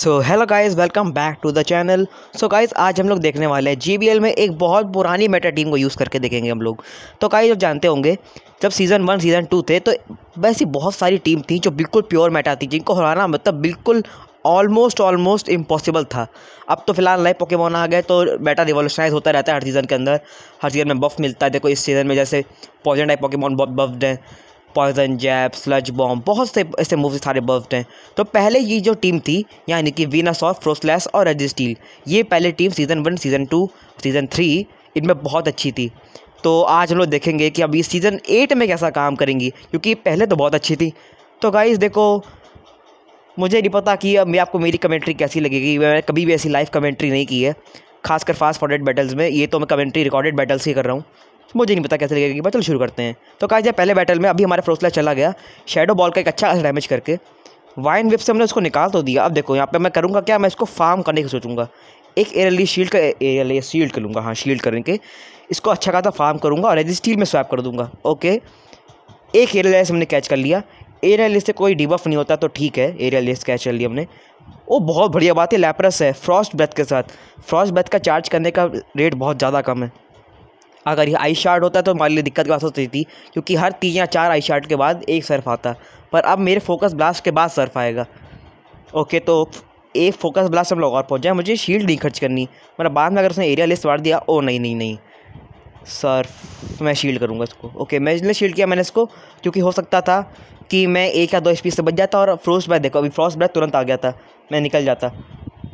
so hello guys welcome back to the channel so guys आज हम लोग देखने वाले हैं जी में एक बहुत पुरानी मेटा टीम को यूज़ करके देखेंगे हम लोग तो गाइस आप जानते होंगे जब सीज़न वन सीज़न टू थे तो वैसी बहुत सारी टीम थी जो बिल्कुल प्योर मेटा थी जिनको हराना मतलब बिल्कुल ऑलमोस्ट ऑलमोस्ट इम्पॉसिबल था अब तो फिलहाल लाइव पोकेमोन आ गए तो मेटा रिवोल्यूशनाइज होता रहता है हर सीज़न के अंदर हर सीज़न में बफ मिलता है देखो इस सीज़न में जैसे positive type Pokemon buff buffed हैं पॉइजन जैप स्लज बॉम्ब बहुत से ऐसे मूवी सारे बर्फ हैं तो पहले ये जो टीम थी यानी कि वीनस और फ्रोसलेस और रजिस्टील स्टील ये पहले team season one season two season three इनमें बहुत अच्छी थी तो आज हम लोग देखेंगे कि अब ये सीज़न एट में कैसा काम करेंगी क्योंकि पहले तो बहुत अच्छी थी तो गाइज़ देखो मुझे नहीं पता कि अब मैं आपको मेरी कमेंट्री कैसी लगेगी मैंने कभी भी ऐसी लाइव कमेंट्री नहीं की है खासकर फास्ट फॉरवर्ड बैटल्स में ये तो मैं कमेंट्री रिकॉर्डेड बैटल्स ही कर रहा हूँ तो मुझे नहीं पता कैसे लगेगा कि बैटल शुरू करते हैं तो कहा जाए पहले बैटल में अभी हमारा फ्रोसला चला गया शेडो बॉल का एक अच्छा डैमेज करके वाइन विप से हमने उसको निकाल तो दिया अब देखो यहाँ पे मैं करूँगा क्या मैं इसको फार्म करने की सोचूंगा एक एयरली शील्ड का एयरली शील्ड कर लूँगा हाँ शील्ड करके इसको अच्छा खासा फार्म करूँगा और स्टील में स्वैप कर दूँगा ओके एक एयर लेस हमने कैच कर लिया एरियल से कोई डिबफ नहीं होता तो ठीक है एरियल कैच कर लिया हमने वो बहुत बढ़िया बात है लेपरस है फ्रॉस्ट ब्रेथ के साथ फ्रॉस्ट ब्रेथ का चार्ज करने का रेट बहुत ज़्यादा कम है अगर ये आई शार्ट होता तो हमारे लिए दिक्कत की बात होती थी क्योंकि हर तीन या चार आई शार्ट के बाद एक सर्फ आता पर अब मेरे फोकस ब्लास्ट के बाद सर्फ आएगा ओके तो एक फोकस ब्लास्ट हम लोग और पहुँच जाए मुझे शील्ड नहीं खर्च करनी मतलब बाद में अगर उसने एरिया लिस्ट वार दिया ओ नहीं नहीं नहीं सर्फ मैं शील्ड करूँगा इसको ओके मैं इसलिए शील्ड किया मैंने इसको क्योंकि हो सकता था कि मैं एक या दो स्पीड से बच जाता और फ्रोस्ट ब्रेथ देखो अभी फ्रॉस्ट ब्रेथ तुरंत आ गया था मैं निकल जाता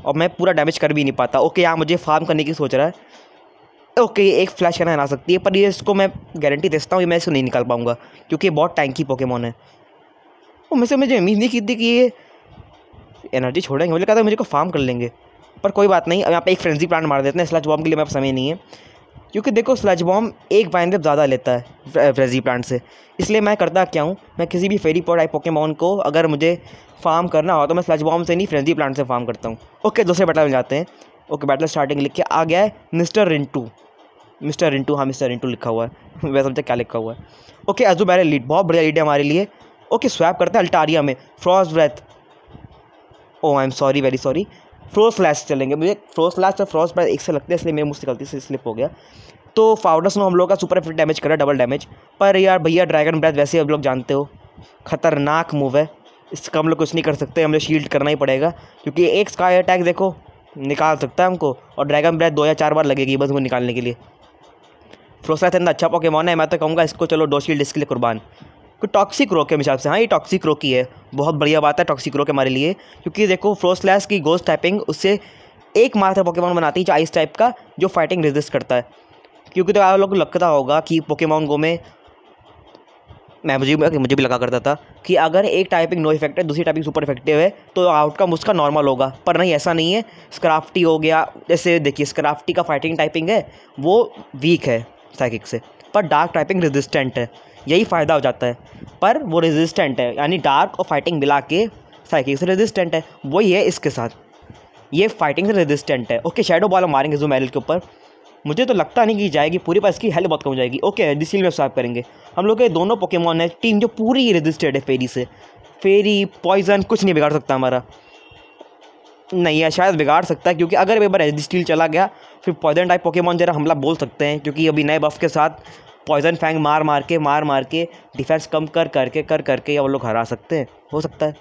और मैं पूरा डैमेज कर भी नहीं पाता ओके यहाँ मुझे फार्म करने की सोच रहा है ओके एक फ्लैश कहना हरा सकती है पर ये इसको मैं गारंटी देता हूँ ये मैं इसको नहीं निकाल पाऊँगा क्योंकि बहुत टैंकी पोकेमोन है और मैं मुझे उम्मीद नहीं की थी कि ये एनर्जी छोड़ेंगे मुझे कहा था मुझे को फार्म कर लेंगे पर कोई बात नहीं अब यहाँ पे एक फ्रेंजी प्लांट मार देते हैं स्लच बॉम्ब के लिए मेरे पास समय नहीं है क्योंकि देखो स्लच बॉम्ब एक वाइन ज़्यादा लेता है फ्रेंजी प्लांट से इसलिए मैं करता क्या हूँ मैं किसी भी फेरी पॉट आई पोकेमोन को अगर मुझे फार्म करना हो तो मैं स्लच बॉम्ब से नहीं फ्रेंजी प्लांट से फार्म करता हूँ ओके दूसरे बैटल में जाते हैं ओके बैटल स्टार्टिंग लिख के आ गया है मिस्टर रिंटू मिस्टर रिंटू हाँ मिस्टर रिंटू लिखा हुआ है वैसे समझा क्या लिखा हुआ है ओके अजू बैर लीड बहुत बढ़िया लीड है हमारे लिए ओके स्वैप करते हैं अल्टारिया में frost breath oh I am sorry very sorry Froslass चलेंगे मुझे फ्रोस लैस और फ्रॉस ब्रेथ एक से लगते हैं इसलिए मेरे मुझसे गलती से स्लिप हो गया तो फाउडर्स में हम लोग का सुपर इफेक्ट डैमेज करा डबल डैमेज पर यार भैया ड्रैगन ब्रेथ वैसे हम लोग जानते हो खतरनाक मूव है इसका हम लोग कुछ नहीं कर सकते हमें शील्ड करना ही पड़ेगा क्योंकि एक स्काई अटैक देखो निकाल सकता है हमको और ड्रैगन ब्रेथ दो या चार बार लगेगी बस वो निकालने के लिए फ्रोसलाइथ इतना अच्छा पोकेमोन है मैं तो कहूँगा इसको चलो दो शील्ड इसके लिए कुर्बान कोई टॉक्सिक रोक है हिसाब से हाँ ये टॉक्सिक रोक ही है बहुत बढ़िया बात है टॉक्सिक रोक हमारे लिए क्योंकि देखो फ्रोसलैस की गोस्ट टाइपिंग उससे एक मात्र पोकेमॉन बनाती है जो आइस टाइप का जो फाइटिंग रेजिस्ट करता है क्योंकि तो आप लोग को लगता होगा कि पोकेमॉन गो में मैं मुझे भी मुझे भी लगा करता था कि अगर एक टाइपिंग नो इफेक्ट है दूसरी टाइपिंग सुपर इफेक्टिव है तो आउटकम उसका नॉर्मल होगा पर नहीं ऐसा नहीं है स्क्राफ्टी हो गया जैसे देखिए स्क्राफ्टी का फाइटिंग टाइपिंग है वो वीक है साइकिक से पर डार्क टाइपिंग रेजिस्टेंट है यही फ़ायदा हो जाता है पर वो रेजिस्टेंट है यानी डार्क और फाइटिंग मिला के साइकिक से रेजिस्टेंट है वही है इसके साथ ये फाइटिंग से रेजिस्टेंट है ओके शेडो बॉल मारेंगे जो एल के ऊपर मुझे तो लगता नहीं कि जाएगी पूरी पास इसकी हेल्थ बहुत कम हो जाएगी ओके डिसील में साफ़ करेंगे हम लोग के दोनों पोकेमॉन है टीम जो पूरी रजिस्टर्ड है फेरी से फेरी पॉइजन कुछ नहीं बिगाड़ सकता हमारा नहीं है शायद बिगाड़ सकता है क्योंकि अगर एक बार एच स्टील चला गया फिर पॉइजन टाइप पोकेमॉन जरा हमला बोल सकते हैं क्योंकि अभी नए बफ के साथ पॉइजन फैंग मार मार के मार मार के डिफेंस कम कर करके कर करके वो लोग हरा सकते हैं हो सकता है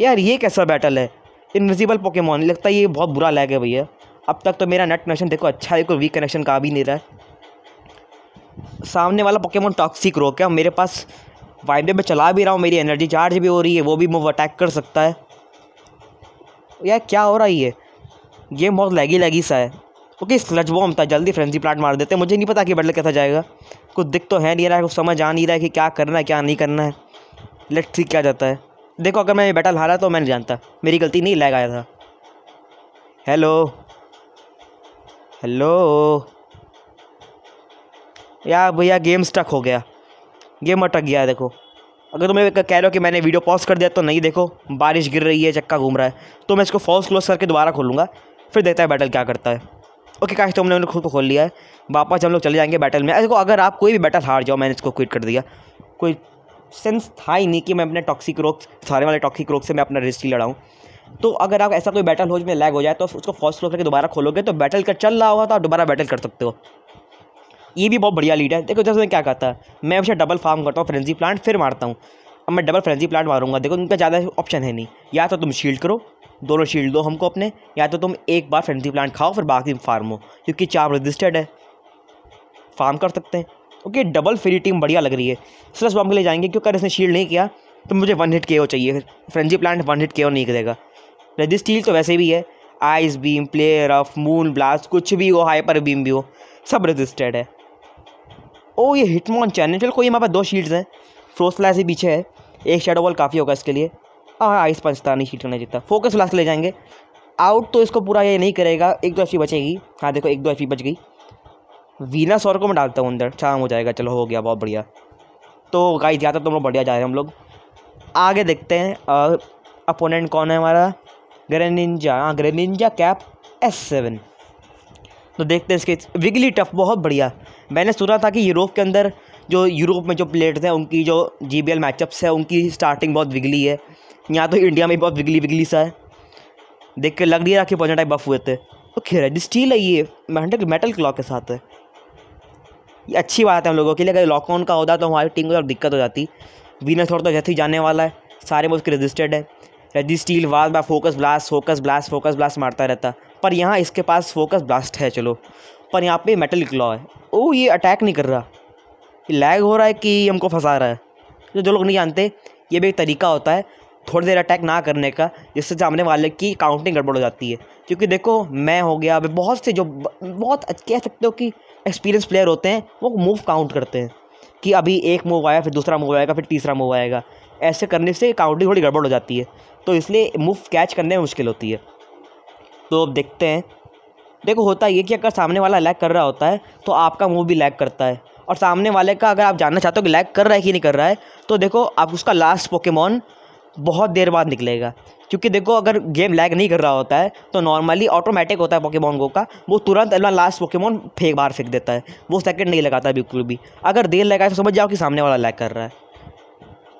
यार ये कैसा बैटल है इनविजिबल पोकेमॉन लगता है ये बहुत बुरा लैग है भैया अब तक तो मेरा नेट कनेक्शन देखो अच्छा है कोई वीक कनेक्शन का भी नहीं रहा है सामने वाला पोकेमॉन टॉक्सिक रोक है मेरे पास वाइब्रे में चला भी रहा हूँ मेरी एनर्जी चार्ज भी हो रही है वो भी मूव अटैक कर सकता है यार क्या हो रहा है ये गेम बहुत लैगी लैगी सा है ओके स्लज बॉम्ब था जल्दी फ्रेंजी प्लाट मार देते मुझे नहीं पता कि बटल कैसा जाएगा कुछ दिख तो है नहीं रहा है कुछ समझ आ नहीं रहा है कि क्या करना है क्या नहीं करना है लेट ठीक क्या जाता है देखो अगर मैं बैटल हारा तो मैं नहीं जानता मेरी गलती नहीं लैग आया था हेलो हेलो यार भैया गेम स्टक हो गया गेम अटक गया देखो अगर तुम्हें कह रहे हो कि मैंने वीडियो पॉज कर दिया तो नहीं देखो बारिश गिर रही है चक्का घूम रहा है तो मैं इसको फॉल्स क्लोज करके दोबारा खोलूँगा फिर देखता है बैटल क्या करता है ओके काश तुमने उन्होंने खुद को खोल लिया है वापस हम लोग चले जाएंगे बैटल में देखो अगर आप कोई भी बैटल हार जाओ मैंने इसको क्विट कर दिया कोई सेंस था ही नहीं कि मैं अपने टॉक्सिक रोक सारे वाले टॉक्सिक रोक से मैं अपना रिस्क लड़ाऊँ तो अगर आप ऐसा कोई बैटल हो जिसमें लैग हो जाए तो उसको फॉल्स क्लोज करके दोबारा खोलोगे तो बैटल का चल रहा होगा तो आप दोबारा बैटल कर सकते हो ये भी बहुत बढ़िया लीड है देखो जैसे मैं क्या कहता है मैं हमेशा डबल फार्म करता हूँ फ्रेंजी प्लांट फिर मारता हूँ अब मैं डबल फ्रेंजी प्लांट मारूंगा देखो उनका ज़्यादा ऑप्शन है नहीं या तो तुम शील्ड करो दोनों शील्ड दो हमको अपने या तो तुम एक बार फ्रेंजी प्लांट खाओ फिर बाकी फार्म हो क्योंकि चार रजिस्टर्ड है फार्म कर सकते हैं ओके डबल फ्री टीम बढ़िया लग रही है स्लस बॉम्ब के लिए जाएंगे क्योंकि अगर इसने शील्ड नहीं किया तो मुझे वन हिट के चाहिए फ्रेंजी प्लांट वन हिट के नहीं करेगा रेडी स्टील तो वैसे भी है ice beam play rough moonblast कुछ भी हो हाइपर बीम भी हो सब रजिस्टर्ड है ओ ये हिटमॉन चैनल चलो कोई हमारे पास दो शील्ड्स हैं फ्रोस फ्लैश ही पीछे है एक शेडो बॉल काफ़ी होगा इसके लिए हाँ आइस पंच था नहीं शीट करना जितना फोकस फ्लैश ले जाएंगे आउट तो इसको पूरा ये नहीं करेगा एक दो एफ बचेगी हाँ देखो एक दो एफ बच गई वीना सौर को मैं डालता हूँ अंदर छाम हो जाएगा चलो हो गया बहुत बढ़िया तो गाइस ज़्यादा तो हम लोग बढ़िया जा रहे हैं हम लोग आगे देखते हैं अपोनेंट कौन है हमारा ग्रेनिंजा हाँ ग्रेनिंजा कैप एस सेवन तो देखते हैं इसके विगली टफ बहुत बढ़िया मैंने सुना था कि यूरोप के अंदर जो यूरोप में जो प्लेयर्स हैं उनकी जो जी बी एल मैचअप्स है उनकी स्टार्टिंग बहुत विगली है यहाँ तो इंडिया में बहुत विगली विगली सा है देख के लग नहीं रहा कि टाइप बफ हुए थे तो खेरा जी स्टील है ये मेटल मेटल क्लॉक के साथ है ये अच्छी बात है हम लोगों के लिए अगर लॉकडाउन का होता तो हमारी टीम को तो दिक्कत हो जाती वीनस थोड़ा तो जैसे ही जाने वाला है सारे में उसके रजिस्टर्ड है ready steel wall focus blast focus blast focus blast मारता रहता पर यहाँ इसके पास फोकस ब्लास्ट है चलो पर यहाँ पे मेटल क्लॉ है ओ ये अटैक नहीं कर रहा लैग हो रहा है कि हमको फंसा रहा है तो जो लोग नहीं जानते ये भी एक तरीका होता है थोड़ी देर अटैक ना करने का जिससे सामने वाले की काउंटिंग गड़बड़ हो जाती है क्योंकि देखो मैं हो गया अभी बहुत से जो बहुत कह सकते हो कि एक्सपीरियंस प्लेयर होते हैं वो मूव काउंट करते हैं कि अभी एक मूव आया फिर दूसरा मूव आएगा फिर तीसरा मूव आएगा ऐसे करने से काउंटिंग थोड़ी गड़बड़ हो जाती है तो इसलिए मूव कैच करने में मुश्किल होती है तो अब देखते हैं देखो होता ये कि अगर सामने वाला लैग कर रहा होता है तो आपका मूव भी लैग करता है और सामने वाले का अगर आप जानना चाहते हो कि लैग कर रहा है कि नहीं कर रहा है तो देखो आप उसका लास्ट पोकेमॉन बहुत देर बाद निकलेगा क्योंकि देखो अगर गेम लैग नहीं कर रहा होता है तो नॉर्मली ऑटोमेटिक होता है पोकेमॉन गो का वो तुरंत अपना लास्ट पोकेमॉन फेंक बाहर फेंक देता है वो सेकंड नहीं लगाता बिल्कुल भी अगर देर लगा तो समझ जाओ कि सामने वाला लैग कर रहा है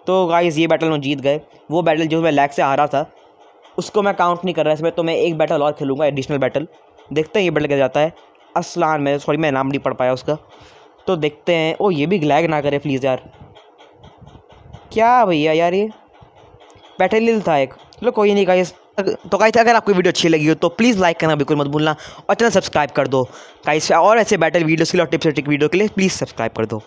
तो गाइज ये बैटल में जीत गए वो बैटल जो मैं लैग से हारा था उसको मैं काउंट नहीं कर रहा इसमें तो मैं एक बैटल और खेलूँगा एडिशनल बैटल देखते हैं ये बैटल क्या जाता है असलान मैं सॉरी मैं नाम नहीं पढ़ पाया उसका तो देखते हैं ओ ये भी ग्लैग ना करे प्लीज़ यार क्या भैया यार ये बैटल था एक चलो कोई नहीं गाइस तो गाइस अगर आपको वीडियो अच्छी लगी हो तो प्लीज़ लाइक करना बिल्कुल मत भूलना और चैनल सब्सक्राइब कर दो गाइस और ऐसे बैटल वीडियोस के लिए और टिप्स ट्रिक वीडियो के लिए प्लीज़ सब्सक्राइब कर दो